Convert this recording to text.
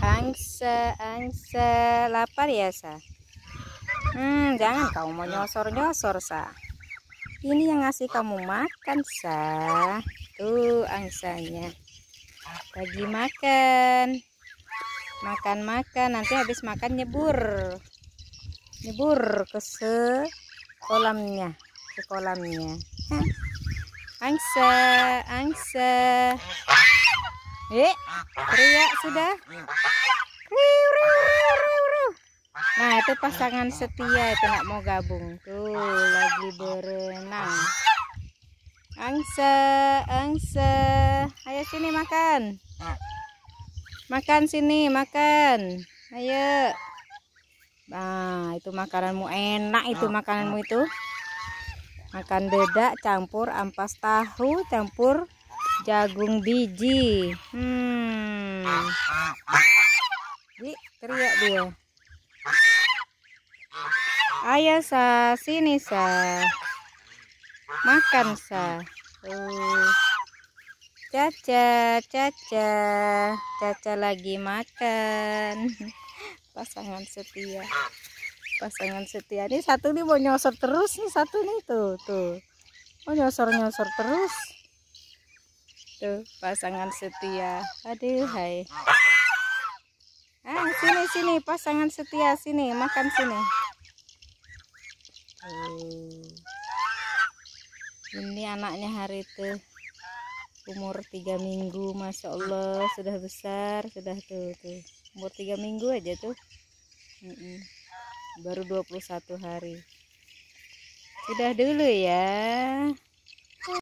angsa angsa lapar ya sa hmm jangan kau mau nyosor nyosor sa ini yang ngasih kamu makan sa tuh angsanya bagi makan makan makan nanti habis makan nyebur nyebur ke se kolamnya ke kolamnya angsa angsa Eh, teriak sudah. Nah, itu pasangan setia itu nak mau gabung. Tuh, lagi berenang. Angsa angsa, Ayo sini makan. Makan sini, makan. Ayo. Nah, itu makananmu enak itu makananmu itu. Makan dedak campur ampas tahu campur jagung biji hmm Ih, teriak dia ayo sa sini sa makan sa uh. caca caca caca lagi makan pasangan setia pasangan setia ini satu nih mau nyosor terus nih satu nih tuh tuh mau nyosor nyosor terus Tuh, gitu, pasangan setia. Aduh, hai. Ah, sini sini pasangan setia sini, makan sini. oh. Ini anaknya hari itu umur tiga minggu, masya Allah sudah besar, sudah tuh tuh umur tiga minggu aja tuh. Mm -mm. Baru 21 hari. Sudah dulu ya.